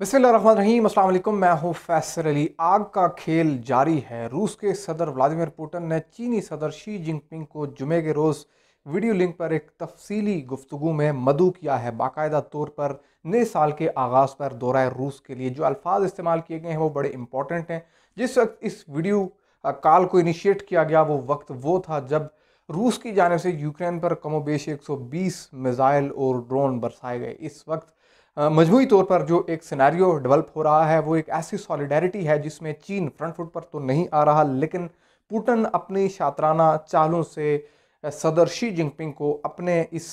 बिस्मिल्लाम अल्लाम मैं हूँ फैसर अली आग का खेल जारी है रूस के सदर व्लादिमिर पुतिन ने चीनी सदर शी जिनपिंग को जुमे के रोज़ वीडियो लिंक पर एक तफसीली गुफ्तु में मदु किया है बाकायदा तौर पर नए साल के आगाज़ पर दौरा रूस के लिए जो अल्फाज इस्तेमाल किए गए हैं वो बड़े इंपॉर्टेंट हैं जिस वक्त इस वीडियो कॉल को इनिशिएट किया गया वो वक्त वो था जब रूस की जानब से यूक्रेन पर कमोबेश 120 मिज़ाइल और ड्रोन बरसाए गए इस वक्त मजमू तौर पर जो एक सिनेरियो डेवलप हो रहा है वो एक ऐसी सॉलिडेरिटी है जिसमें चीन फ्रंट फुट पर तो नहीं आ रहा लेकिन पुटन अपनी शातराना चालों से सदर शी जिनपिंग को अपने इस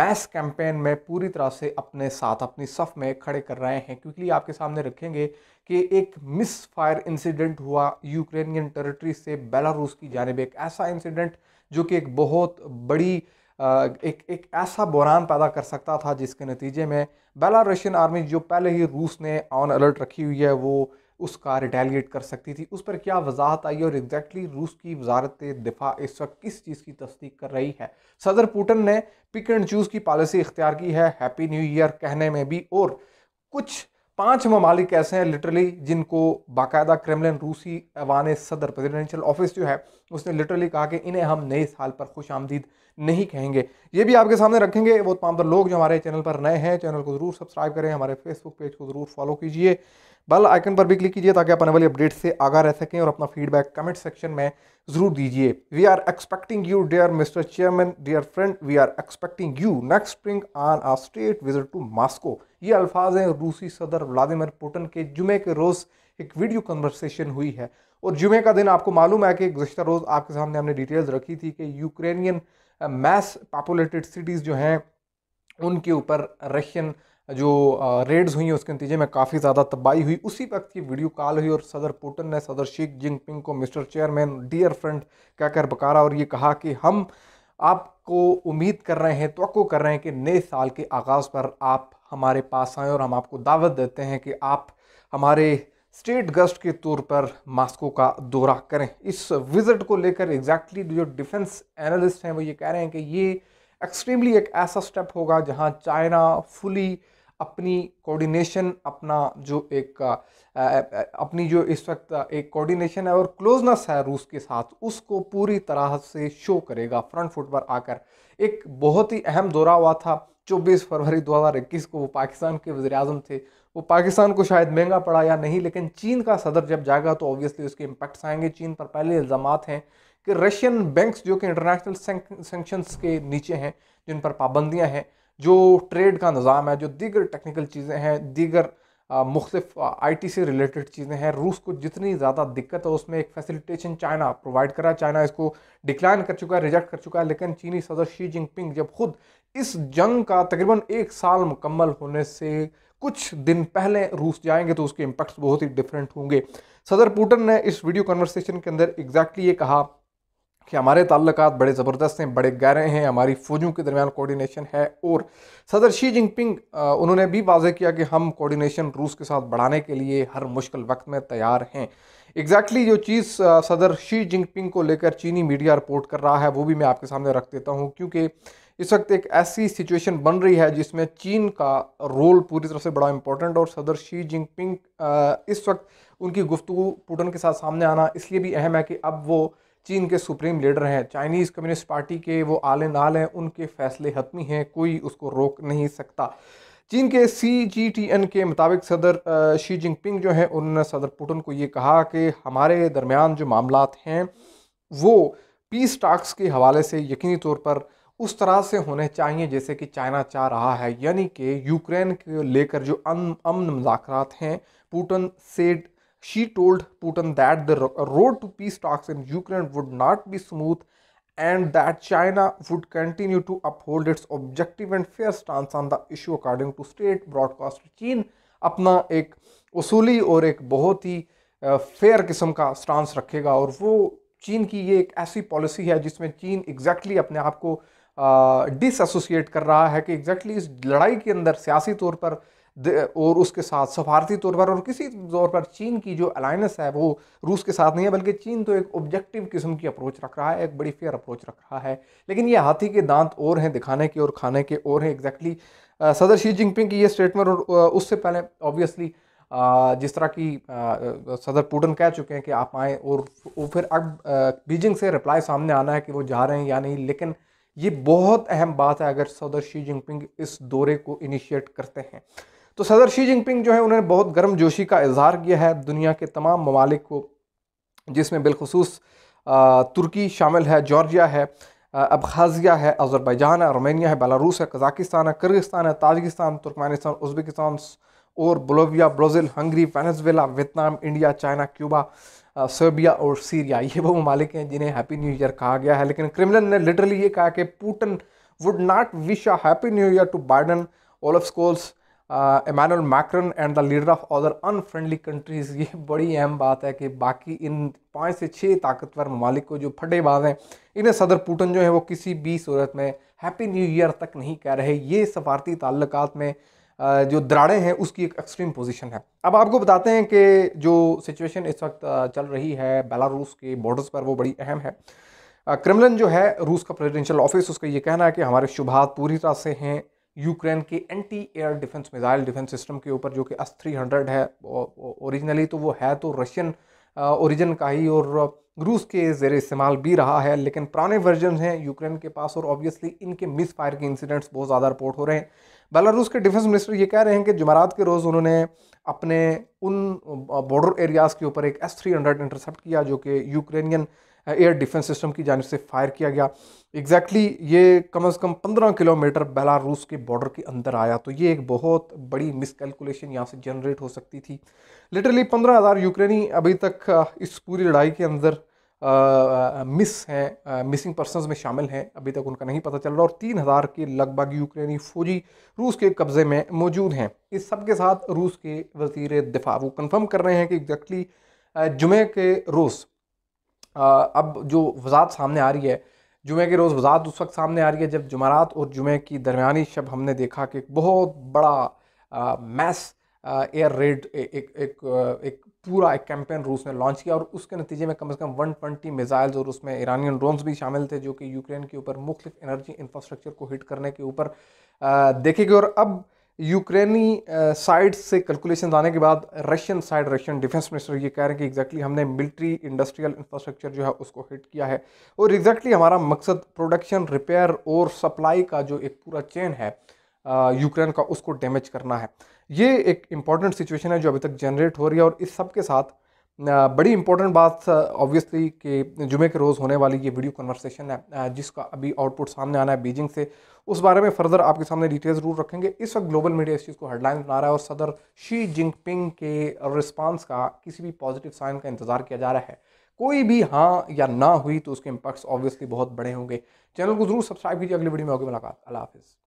मैस कैंपेन में पूरी तरह से अपने साथ अपनी सफ में खड़े कर रहे हैं क्योंकि आपके सामने रखेंगे कि एक मिस फायर इंसिडेंट हुआ यूक्रेनियन टेरिटरी से बेलारूस की जानब एक ऐसा इंसिडेंट जो कि एक बहुत बड़ी एक एक ऐसा बुरान पैदा कर सकता था जिसके नतीजे में बेला रशियन आर्मी जो पहले ही रूस ने ऑन अलर्ट रखी हुई है वो उसका रिटेलिएट कर सकती थी उस पर क्या वजाहत आई और एग्जैक्टली exactly रूस की वजारत दिफा इस वक्त किस चीज़ की तस्दीक कर रही है सदर पुटिन ने पिक एंड चूज़ की पॉलिसी इख्तियार की है हैप्पी न्यू ईयर कहने में भी और कुछ पांच ममालिक ऐसे हैं लिटरली जिनको बाकायदा क्रेमलिन रूसी अवान सदर प्रेजिडेंशियल ऑफिस जो है उसने लिटरली कहा कि इन्हें हम नए साल पर खुश आमदीद नहीं कहेंगे ये भी आपके सामने रखेंगे वो तमाम लोग जो हमारे चैनल पर नए हैं चैनल को ज़रूर सब्सक्राइब करें हमारे फेसबुक पेज को ज़रूर फॉलो कीजिए बेल आइकन पर भी क्लिक कीजिए ताकि आप आने वाली अपडेट से आगा रह सकें और अपना फीडबैक कमेंट सेक्शन में ज़रूर दीजिए we are expecting you dear mister chairman dear friend we are expecting you next spring on a state visit to Moscow ये अल्फाज हैं रूसी सदर व्लादिमिर पुटिन के जुमे के रोज़ एक वीडियो कन्वर्सेशन हुई है और जुमे का दिन आपको मालूम है कि गुजशत रोज़ आपके सामने हमने डिटेल्स रखी थी कि यूक्रेनियन मैस पॉपुलेटेड सिटीज़ जो हैं उनके ऊपर रशियन जो रेड्स हुई उसके नतीजे में काफ़ी ज़्यादा तबाही हुई उसी वक्त की वीडियो कॉल हुई और सदर पुटन ने सदर शीख जिनपिंग को मिस्टर चेयरमैन डियर फ्रेंड कहकर बकारा और ये कहा कि हम आपको उम्मीद कर रहे हैं तो कर रहे हैं कि नए साल के आगाज़ पर आप हमारे पास आएँ और हम आपको दावत देते हैं कि आप हमारे स्टेट गस्ट के तौर पर मास्को का दौरा करें इस विज़िट को लेकर एग्जैक्टली exactly जो डिफेंस एनालिस्ट हैं वो ये कह रहे हैं कि ये एक्सट्रीमली एक ऐसा स्टेप होगा जहां चाइना फुली अपनी कोऑर्डिनेशन अपना जो एक अपनी जो इस वक्त एक कोऑर्डिनेशन है और क्लोजनेस है रूस के साथ उसको पूरी तरह से शो करेगा फ्रंट फुट पर आकर एक बहुत ही अहम दौरा हुआ था 24 फरवरी 2021 को वो पाकिस्तान के वजे अजम थे वो पाकिस्तान को शायद महंगा पड़ा या नहीं लेकिन चीन का सदर जब जाएगा तो ऑब्वियसली उसके इम्पैक्ट्स आएंगे चीन पर पहले इल्ज़ाम हैं कि रशियन बैंक्स जो कि इंटरनेशनल सेंक्शंस के नीचे हैं जिन पर पाबंदियां हैं जो ट्रेड का निज़ाम है जो दीगर टेक्निकल चीज़ें हैं दीगर मुख्तफ टी से रिलेटेड चीज़ें हैं रूस को जितनी ज़्यादा दिक्कत है उसमें एक फैसिलिटेशन चाइना प्रोवाइड करा चाइना इसको डिक्लाइन कर चुका है रिजेक्ट कर चुका है लेकिन चीनी सदर शी जिनपिंग जब खुद इस जंग का तकरीबन एक साल मुकम्मल होने से कुछ दिन पहले रूस जाएंगे तो उसके इम्पैक्ट्स बहुत ही डिफरेंट होंगे सदर पुटन ने इस वीडियो कन्वर्सेशन के अंदर एग्जैक्टली ये कहा कि हमारे ताल्लुक बड़े ज़बरदस्त हैं बड़े गहरे हैं हमारी फ़ौजों के दरमियान कोऑर्डिनेशन है और सदर शी जिनपिंग उन्होंने भी वाजे किया कि हम कोऑर्डिनेशन रूस के साथ बढ़ाने के लिए हर मुश्किल वक्त में तैयार हैं एग्जैक्टली exactly जो चीज़ सदर शी जिनपिंग को लेकर चीनी मीडिया रिपोर्ट कर रहा है वो भी मैं आपके सामने रख देता हूँ क्योंकि इस वक्त एक ऐसी सिचुएशन बन रही है जिसमें चीन का रोल पूरी तरह से बड़ा इंपॉर्टेंट और सदर शी जिनपिंग इस वक्त उनकी गुफ्तु पुटन के साथ सामने आना इसलिए भी अहम है कि अब वो चीन के सुप्रीम लीडर हैं चाइनीज़ कम्युनिस्ट पार्टी के वो आले नाल हैं उनके फैसले हतमी हैं कोई उसको रोक नहीं सकता चीन के सी जी टी एन के मुताबिक सदर शी जिनपिंग जो हैं उन्होंने सदर पुटिन को ये कहा कि हमारे दरमियान जो मामला हैं वो पीस टाक्स के हवाले से यकीनी तौर पर उस तरह से होने चाहिए जैसे कि चाइना चाह रहा है यानी कि यूक्रेन को लेकर जो अमन मुजाकर हैं Putin said She told Putin that the road to peace talks in Ukraine would not be smooth and that China would continue to uphold its objective and fair stance on the issue according to state broadcast चीन अपना एक उसूली और एक बहुत ही fair किस्म का stance रखेगा और वो चीन की ये एक ऐसी पॉलिसी है जिसमें चीन एग्जैक्टली exactly अपने आप को डिसएसोसिएट कर रहा है कि एग्जैक्टली exactly इस लड़ाई के अंदर सियासी तौर पर और उसके साथ सफारती तौर पर और किसी तौर पर चीन की जो अलाइनस है वो रूस के साथ नहीं है बल्कि चीन तो एक ऑब्जेक्टिव किस्म की अप्रोच रख रहा है एक बड़ी फेयर अप्रोच रख रहा है लेकिन ये हाथी के दांत और हैं दिखाने के और खाने के और हैं एग्जैक्टली सदर शी जिनपिंग की ये स्टेटमेंट और उससे पहले ऑब्वियसली जिस तरह की सदर पुटन कह चुके हैं कि आप आएँ और फिर अब बीजिंग से रिप्लाई सामने आना है कि वो जा रहे हैं या नहीं लेकिन ये बहुत अहम बात है अगर सदर शी जिनपिंग इस दौरे को इनिशिएट करते हैं तो सदर शी जिनपिंग जो है उन्होंने बहुत गर्म जोशी का इजहार किया है दुनिया के तमाम ममालिक को जिसमें बिलखसूस तुर्की शामिल है जॉर्जिया है अबखाजिया है अजरबैजान है रोमानिया है बेलारूस है कजाकिस्तान है किर्गिस्तान है ताजकिस्तान तुर्कमानिस्तान उज़्बेकिस्तान और Bolivia Brazil Hungary Venezuela Vietnam India China Cuba Serbia और सीरिया ये वो ममालिक हैं जिन्हें हैप्पी न्यू ईयर कहा गया है लेकिन क्रिमिनल ने लिटरली ये कहा कि Putin would not wish a happy new year to Biden Olaf Scholz Emmanuel Macron and the leader of other unfriendly countries ये बड़ी अहम बात है कि बाकी इन पाँच से छः ताकतवर ममालिक को जो फटेबाज हैं इन्हें सदर पुटन जो है वो किसी भी सूरत में हैप्पी न्यू ईयर तक नहीं कह रहे ये सफारती ताल्लुक में uh, जो दराड़े हैं उसकी एक एक्सट्रीम पोजीशन है अब आपको बताते हैं कि जो सिचुएशन इस वक्त uh, चल रही है बेलारूस के बॉर्डर्स पर वो बड़ी अहम है क्रिमलन uh, जो है रूस का प्रेसिडेंशियल ऑफिस उसका ये कहना है कि हमारे शुभात पूरी तरह से हैं यूक्रेन के anti air defence missile defence system के ऊपर जो कि एस थ्री हंड्रेड है ओरिजिनली तो वो है तो रशियन ओरिजिन का ही और रूस के ज़ेर इस्तेमाल भी रहा है लेकिन पुराने वर्जन हैं यूक्रेन के पास और ऑब्वियसली इनके मिस फायर के इंसिडेंट्स बहुत ज़्यादा रिपोर्ट हो रहे हैं बेलारूस के डिफेंस मिनिस्टर ये कह रहे हैं कि जमारात के रोज़ उन्होंने अपने उन बॉर्डर एरियाज़ के ऊपर एक एस थ्री हंड्रेड इंटरसेप्ट किया जो कि यूक्रेनियन एयर डिफेंस सिस्टम की जानब से फायर किया गया एग्जैक्टली exactly ये कम से कम 15 किलोमीटर बेलारूस के बॉर्डर के अंदर आया तो ये एक बहुत बड़ी मिसकैलकुलेशन यहाँ से जनरेट हो सकती थी लिटरली 15,000 यूक्रेनी अभी तक इस पूरी लड़ाई के अंदर मिस हैं मिसिंग पर्सनस में शामिल हैं अभी तक उनका नहीं पता चल रहा और तीन हज़ार के लगभग यूक्रेनी फौजी रूस के कब्ज़े में मौजूद हैं इस सब के साथ रूस के वजीर दिफा वो कन्फर्म कर रहे हैं कि एग्जैक्टली जुमे के रोज़ अब जो वजात सामने आ रही है जुमे के रोज़ वजात उस वक्त सामने आ रही है जब जुमारात और जुमे की दरमियानी शब हमने देखा कि बहुत बड़ा मैस एयर रेड एक एक, एक, एक पूरा एक कैंपेन रूस ने लॉन्च किया और उसके नतीजे में कम से कम 120 मिज़ाइल्स और उसमें ईरानियन ड्रोन्स भी शामिल थे जो कि यूक्रेन के ऊपर मुख्तफ एनर्जी इंफ्रास्ट्रक्चर को हिट करने के ऊपर देखे गए और अब यूक्रेनी साइड से कैलकुलेशन आने के बाद Russian side Russian defence minister ये कह रहे हैं कि एग्जैक्टली exactly हमने मिलिट्री इंडस्ट्रियल इंफ्रास्ट्रक्चर जो है उसको हिट किया है और एग्जैक्टली exactly हमारा मकसद प्रोडक्शन रिपेयर और सप्लाई का जो एक पूरा चेन है यूक्रेन का उसको डैमेज करना है ये एक इम्पॉर्टेंट सिचुएशन है जो अभी तक जनरेट हो रही है और इस सब के साथ बड़ी इंपॉर्टेंट बात ऑब्वियसली कि जुमे के रोज़ होने वाली ये वीडियो कन्वर्सेशन है जिसका अभी आउटपुट सामने आना है बीजिंग से उस बारे में फर्दर आपके सामने डिटेल्स जरूर रखेंगे इस वक्त ग्लोबल मीडिया इस चीज़ को हेडलाइन बना रहा है और सदर शी जिनपिंग के रिस्पांस का किसी भी पॉजिटिव साइन का इंतज़ार किया जा रहा है कोई भी हाँ या ना हुई तो उसके इम्पैक्ट्स ऑब्वियसली बहुत बड़े होंगे चैनल को जरूर सब्सक्राइब कीजिए अगली वीडियो में होगी मुलाकात अला हाफिज़